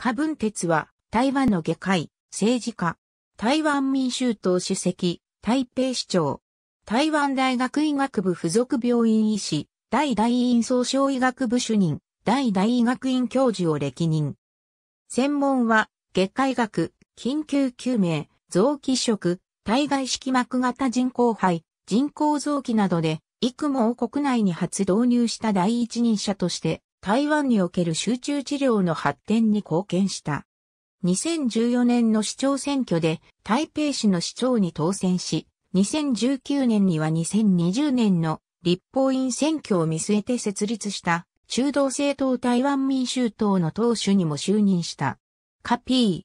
柯文哲は台湾の外科医、政治家、台湾民衆党主席、台北市長、台湾大学医学部附属病院医師、大大院総省医学部主任、大大医学院教授を歴任。専門は、外科医学、緊急救命、臓器移植、体外式膜型人工肺、人工臓器などで、育毛を国内に初導入した第一人者として、台湾における集中治療の発展に貢献した。2014年の市長選挙で台北市の市長に当選し、2019年には2020年の立法院選挙を見据えて設立した中道政党台湾民衆党の党首にも就任した。カピー、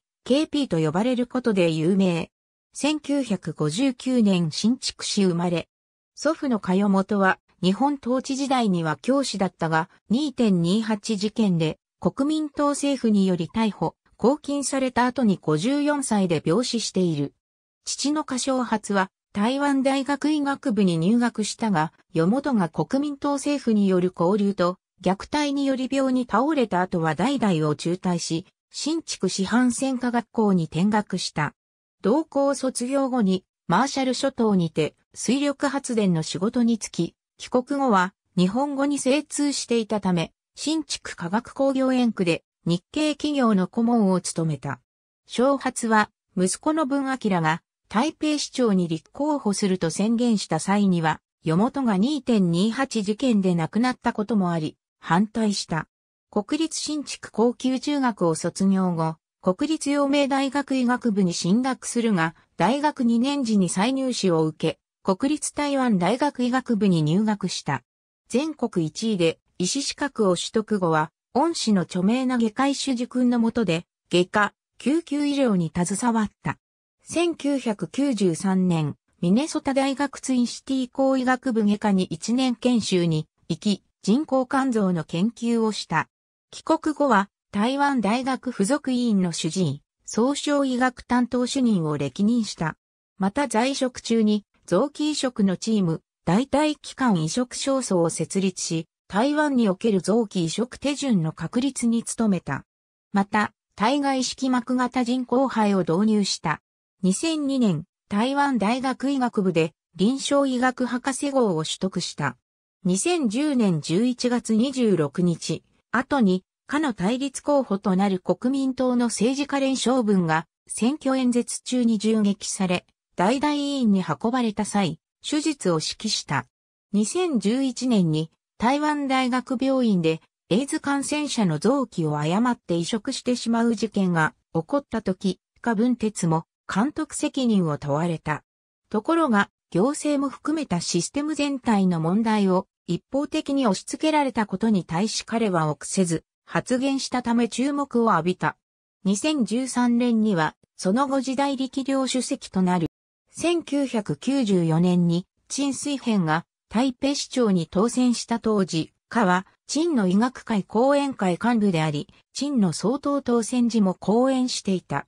KP と呼ばれることで有名。1959年新築市生まれ。祖父のかよもは日本統治時代には教師だったが、2.28事件で国民党政府により逮捕、拘禁された後に54歳で病死している。父の過小発は、台湾大学医学部に入学したが、与本が国民党政府による交流と、虐待により病に倒れた後は代々を中退し、新築市販専科学校に転学した。同校卒業後に、マーシャル諸島にて、水力発電の仕事に就き、帰国後は日本語に精通していたため、新築科学工業園区で日系企業の顧問を務めた。小発は息子の文明が台北市長に立候補すると宣言した際には、与元が2.28事件で亡くなったこともあり、反対した。国立新築高級中学を卒業後、国立陽明大学医学部に進学するが、大学2年時に再入試を受け、国立台湾大学医学部に入学した。全国1位で医師資格を取得後は、恩師の著名な外科医主君の下で、外科、救急医療に携わった。1993年、ミネソタ大学ツインシティ工医学部外科に1年研修に行き、人工肝臓の研究をした。帰国後は、台湾大学附属医院の主治医、総称医学担当主任を歴任した。また在職中に臓器移植のチーム、代替機関移植焦燥を設立し、台湾における臓器移植手順の確立に努めた。また、体外式膜型人工肺を導入した。2002年、台湾大学医学部で臨床医学博士号を取得した。2010年11月26日、後に、かの対立候補となる国民党の政治家連勝分が選挙演説中に銃撃され、大々医院に運ばれた際、手術を指揮した。2011年に台湾大学病院でエイズ感染者の臓器を誤って移植してしまう事件が起こった時、下文鉄も監督責任を問われた。ところが、行政も含めたシステム全体の問題を一方的に押し付けられたことに対し彼は臆せず、発言したため注目を浴びた。2013年には、その後時代力量主席となる1994年に、陳水編が台北市長に当選した当時、下は、陳の医学会講演会幹部であり、陳の総統当選時も講演していた。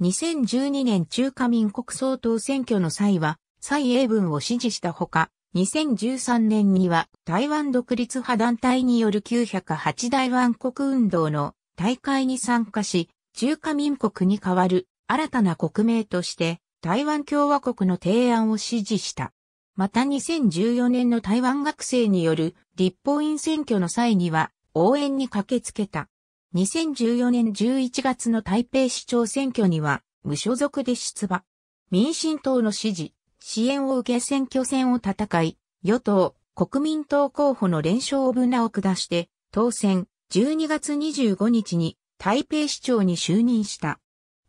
2012年中華民国総統選挙の際は、蔡英文を支持したほか、2013年には台湾独立派団体による908台湾国運動の大会に参加し、中華民国に代わる新たな国名として台湾共和国の提案を支持した。また2014年の台湾学生による立法院選挙の際には応援に駆けつけた。2014年11月の台北市長選挙には無所属で出馬。民進党の支持、支援を受け選挙戦を戦い、与党、国民党候補の連勝を分断を下して、当選、12月25日に台北市長に就任した。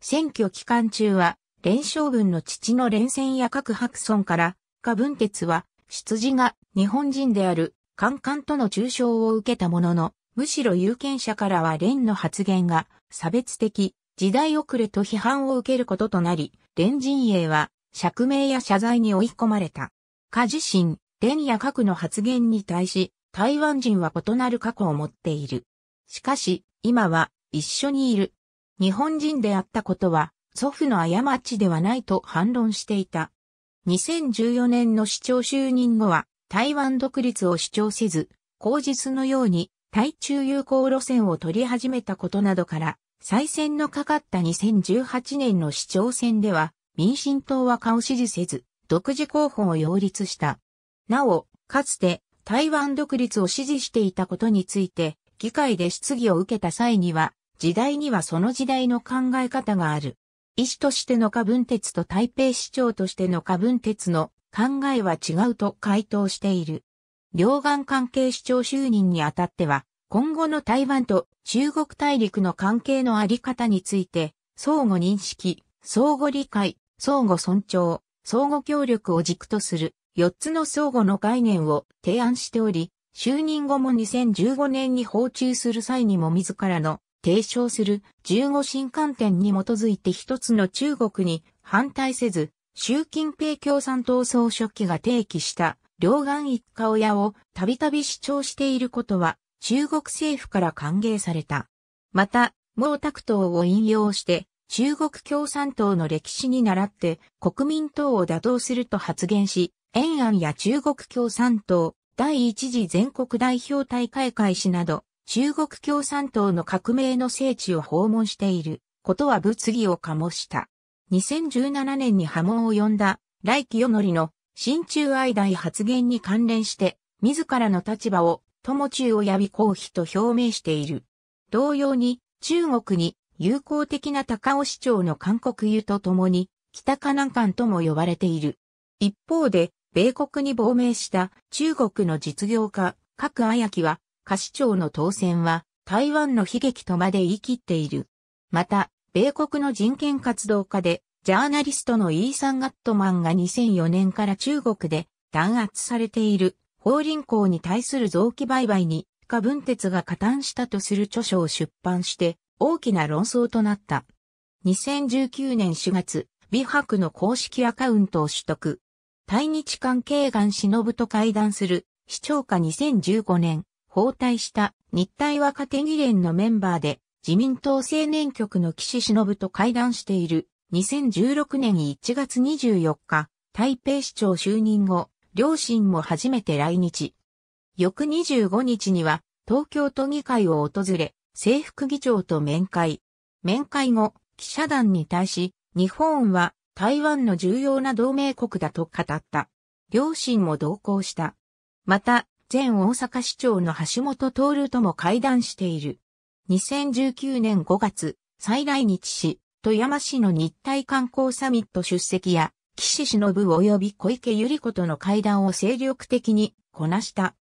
選挙期間中は連勝軍の父の連戦や各白村から、下文鉄は、出自が日本人である、カンカンとの中傷を受けたものの、むしろ有権者からは連の発言が差別的、時代遅れと批判を受けることとなり、連陣営は釈明や謝罪に追い込まれた。下自身、連や核の発言に対し、台湾人は異なる過去を持っている。しかし、今は一緒にいる。日本人であったことは祖父の過ちではないと反論していた。2014年の市長就任後は台湾独立を主張せず、口実のように対中友好路線を取り始めたことなどから、再選のかかった2018年の市長選では、民進党は顔支持せず、独自候補を擁立した。なお、かつて台湾独立を支持していたことについて、議会で質疑を受けた際には、時代にはその時代の考え方がある。医師としての下文鉄と台北市長としての下文鉄の考えは違うと回答している。両岸関係市長就任にあたっては、今後の台湾と中国大陸の関係のあり方について、相互認識、相互理解、相互尊重、相互協力を軸とする4つの相互の概念を提案しており、就任後も2015年に訪中する際にも自らの提唱する15新観点に基づいて一つの中国に反対せず、習近平共産党総書記が提起した両岸一家親をたびたび主張していることは中国政府から歓迎された。また、毛沢東を引用して中国共産党の歴史に倣って国民党を打倒すると発言し、延安や中国共産党第一次全国代表大会開始など中国共産党の革命の聖地を訪問していることは物議を醸した。2017年に波紋を呼んだ来清則の新中愛大発言に関連して、自らの立場を友中及び公費と表明している。同様に、中国に友好的な高尾市長の韓国湯と共に、北河南艦とも呼ばれている。一方で、米国に亡命した中国の実業家、各綾木は、下市長の当選は台湾の悲劇とまで言い切っている。また、米国の人権活動家で、ジャーナリストのイーサン・ガットマンが2004年から中国で弾圧されている法輪功に対する臓器売買に化分鉄が加担したとする著書を出版して大きな論争となった。2019年4月、美白の公式アカウントを取得。対日関係岸忍と会談する、市長下2015年、包帯した日体若手議連のメンバーで自民党青年局の岸忍と会談している2016年1月24日、台北市長就任後、両親も初めて来日。翌25日には東京都議会を訪れ、制服議長と面会。面会後、記者団に対し、日本は台湾の重要な同盟国だと語った。両親も同行した。また、前大阪市長の橋本徹とも会談している。2019年5月、再来日し、富山市の日体観光サミット出席や、岸忍及び小池百合子との会談を精力的にこなした。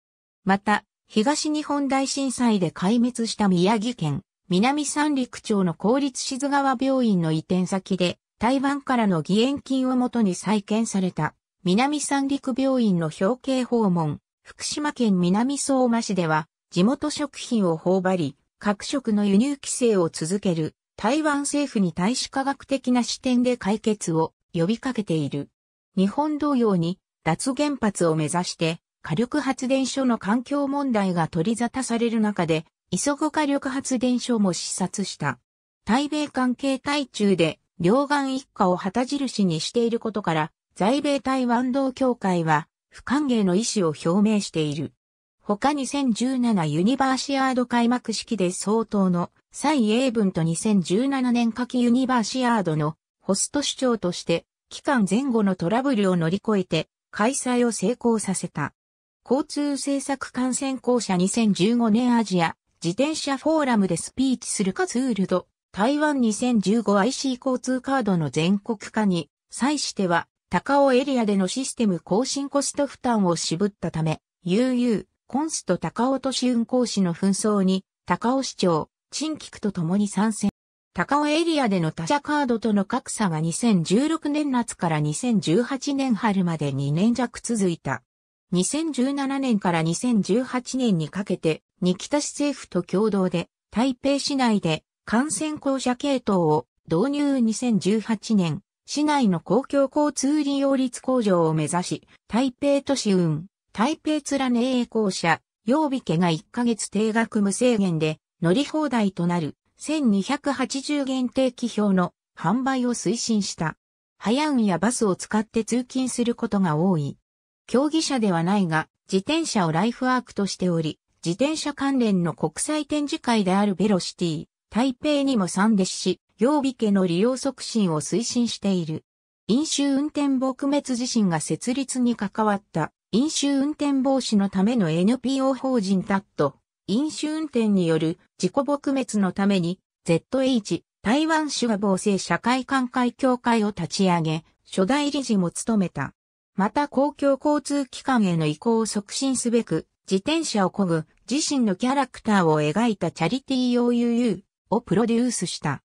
また、東日本大震災で壊滅した宮城県、南三陸町の公立志津川病院の移転先で、台湾からの義援金をもとに再建された、南三陸病院の表敬訪問、福島県南相馬市では、地元食品を頬張り、各食の輸入規制を続ける台湾政府に対し科学的な視点で解決を呼びかけている。日本同様に脱原発を目指して火力発電所の環境問題が取り沙汰される中で、磯子火力発電所も視察した。対米関係対中で両岸一家を旗印にしていることから、在米台湾同協会は不歓迎の意思を表明している。他2017ユニバーシアード開幕式で総統の蔡英文と2017年夏季ユニバーシアードのホスト市長として期間前後のトラブルを乗り越えて開催を成功させた。交通政策感染公社2015年アジア自転車フォーラムでスピーチするカツールド台湾 2015IC 交通カードの全国化に際しては高尾エリアでのシステム更新コスト負担を渋ったため、UU、コンスト高尾都市運行士の紛争に、高尾市長、陳菊と共に参戦。高尾エリアでの他社カードとの格差が2016年夏から2018年春まで2年弱続いた。2017年から2018年にかけて、二北市政府と共同で、台北市内で感染校舎系統を導入2018年、市内の公共交通利用率向上を目指し、台北都市運、台北連営公社、曜日家が1ヶ月定額無制限で乗り放題となる1280限定機表の販売を推進した。早運やバスを使って通勤することが多い。競技者ではないが、自転車をライフワークとしており、自転車関連の国際展示会であるベロシティ、台北にも参列し、曜日家の利用促進を推進している。飲酒運転撲滅自身が設立に関わった飲酒運転防止のための NPO 法人タット、飲酒運転による自己撲滅のために ZH 台湾手話防制社会寛解協会を立ち上げ、初代理事も務めた。また公共交通機関への移行を促進すべく、自転車をこぐ自身のキャラクターを描いたチャリティー用 UU をプロデュースした。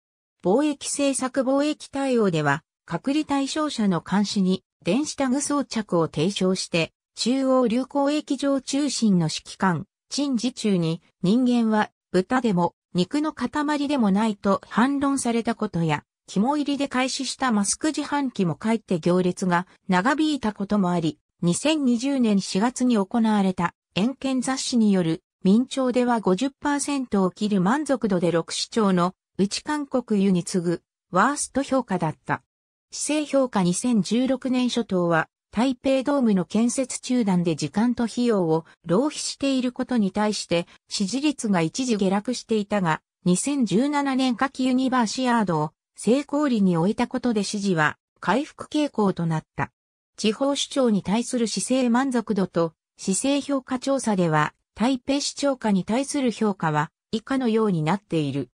貿易政策貿易対応では、隔離対象者の監視に電子タグ装着を提唱して、中央流行液場中心の指揮官、陳時中に人間は豚でも肉の塊でもないと反論されたことや、肝入りで開始したマスク自販機も帰って行列が長引いたこともあり、2020年4月に行われた遠見雑誌による民調では50%を切る満足度で6市長の内韓国湯に次ぐワースト評価だった。市政評価2016年初頭は台北ドームの建設中断で時間と費用を浪費していることに対して支持率が一時下落していたが2017年夏季ユニバーシアードを成功裏に終えたことで支持は回復傾向となった。地方市長に対する市政満足度と市政評価調査では台北市長下に対する評価は以下のようになっている。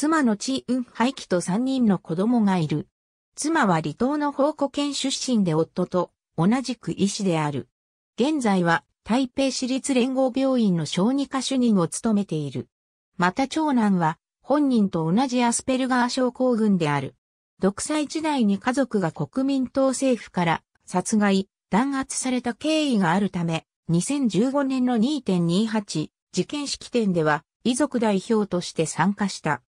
妻のチ・ウン・ハイキと3人の子供がいる。妻は離島の宝庫県出身で夫と同じく医師である。現在は台北市立連合病院の小児科主任を務めている。また長男は本人と同じアスペルガー症候群である。独裁時代に家族が国民党政府から殺害、弾圧された経緯があるため、2015年の2.28事件式典では遺族代表として参加した。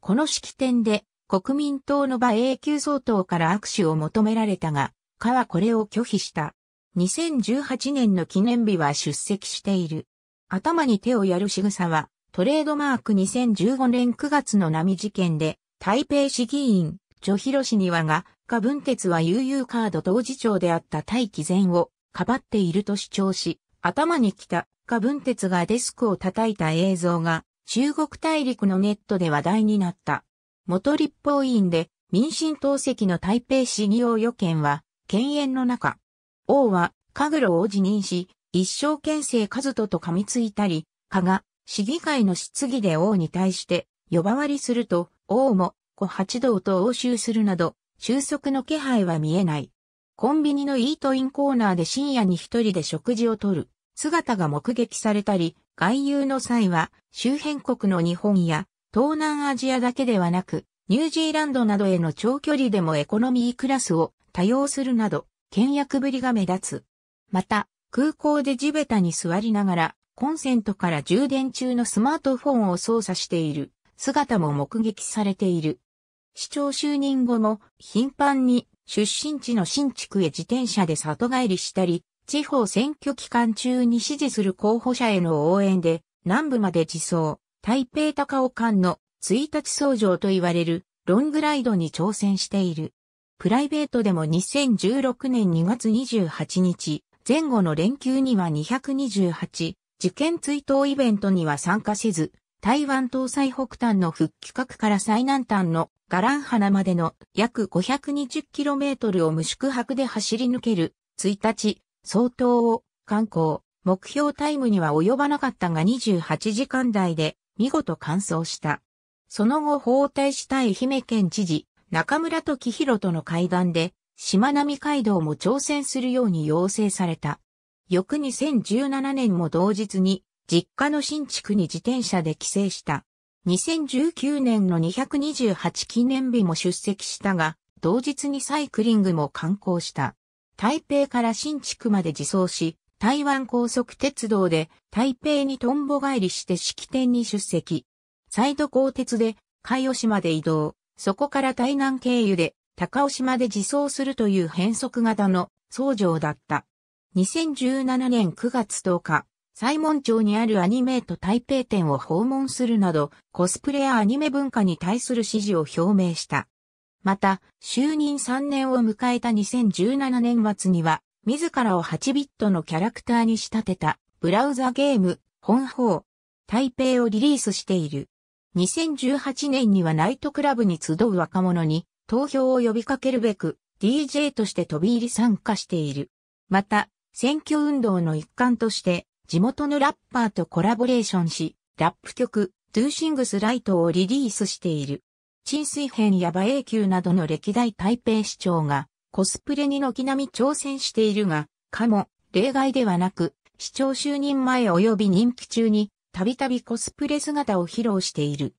この式典で国民党の馬英九総統から握手を求められたが、かはこれを拒否した。2018年の記念日は出席している。頭に手をやる仕草は、トレードマーク2015年9月の波事件で、台北市議員、ジョヒロ氏にはが、か文鉄は UU カード当事長であった大気前を、かばっていると主張し、頭に来た、か文鉄がデスクを叩いた映像が、中国大陸のネットで話題になった。元立法委員で民進党籍の台北市議王予見は、犬猿の中。王は、カグロを辞任し、一生県政和人と噛みついたり、カが、市議会の質疑で王に対して、呼ばわりすると、王も、小八道と応酬するなど、収束の気配は見えない。コンビニのイートインコーナーで深夜に一人で食事をとる姿が目撃されたり、外遊の際は周辺国の日本や東南アジアだけではなく、ニュージーランドなどへの長距離でもエコノミークラスを多用するなど、倹約ぶりが目立つ。また、空港で地べたに座りながら、コンセントから充電中のスマートフォンを操作している姿も目撃されている。市長就任後も頻繁に出身地の新築へ自転車で里帰りしたり、地方選挙期間中に支持する候補者への応援で、南部まで自走、台北高尾間の1日相乗と言われるロングライドに挑戦している。プライベートでも2016年2月28日、前後の連休には228、事件追悼イベントには参加せず、台湾東西北端の復帰角から最南端のガラン花までの約 520km を無宿泊で走り抜ける1日相当を観光、目標タイムには及ばなかったが28時間台で見事完走した。その後包帯した愛媛県知事、中村時弘との会談で、島並海道も挑戦するように要請された。翌2017年も同日に、実家の新築に自転車で帰省した。2019年の228記念日も出席したが、同日にサイクリングも観光した。台北から新築まで自走し、台湾高速鉄道で台北にトンボ帰りして式典に出席。再度高鉄で海尾島で移動、そこから台南経由で高尾島で自走するという変則型の僧場だった。2017年9月10日、西門町にあるアニメート台北店を訪問するなど、コスプレやアニメ文化に対する支持を表明した。また、就任3年を迎えた2017年末には、自らを8ビットのキャラクターに仕立てた、ブラウザゲーム、本邦、台北をリリースしている。2018年にはナイトクラブに集う若者に投票を呼びかけるべく DJ として飛び入り参加している。また、選挙運動の一環として地元のラッパーとコラボレーションし、ラップ曲トゥーシングスライトをリリースしている。陳水編や馬英九などの歴代台北市長がコスプレに軒並み挑戦しているが、かも例外ではなく、市長就任前及び任期中にたびたびコスプレ姿を披露している。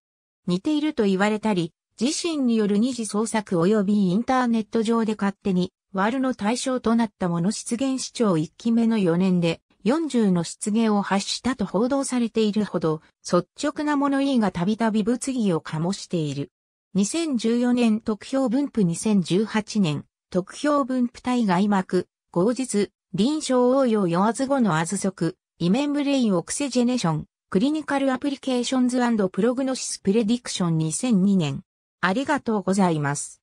似ていると言われたり、自身による二次創作及びインターネット上で勝手に、ルの対象となったもの出現市長1期目の4年で、40の出現を発したと報道されているほど、率直な物言いがたびたび物議を醸している。2014年特票分布2018年、特票分布体外膜、後日、臨床応用与ず後のアズ族、イメンブレインオクセジェネション、クリニカルアプリケーションズプログノシスプレディクション2002年。ありがとうございます。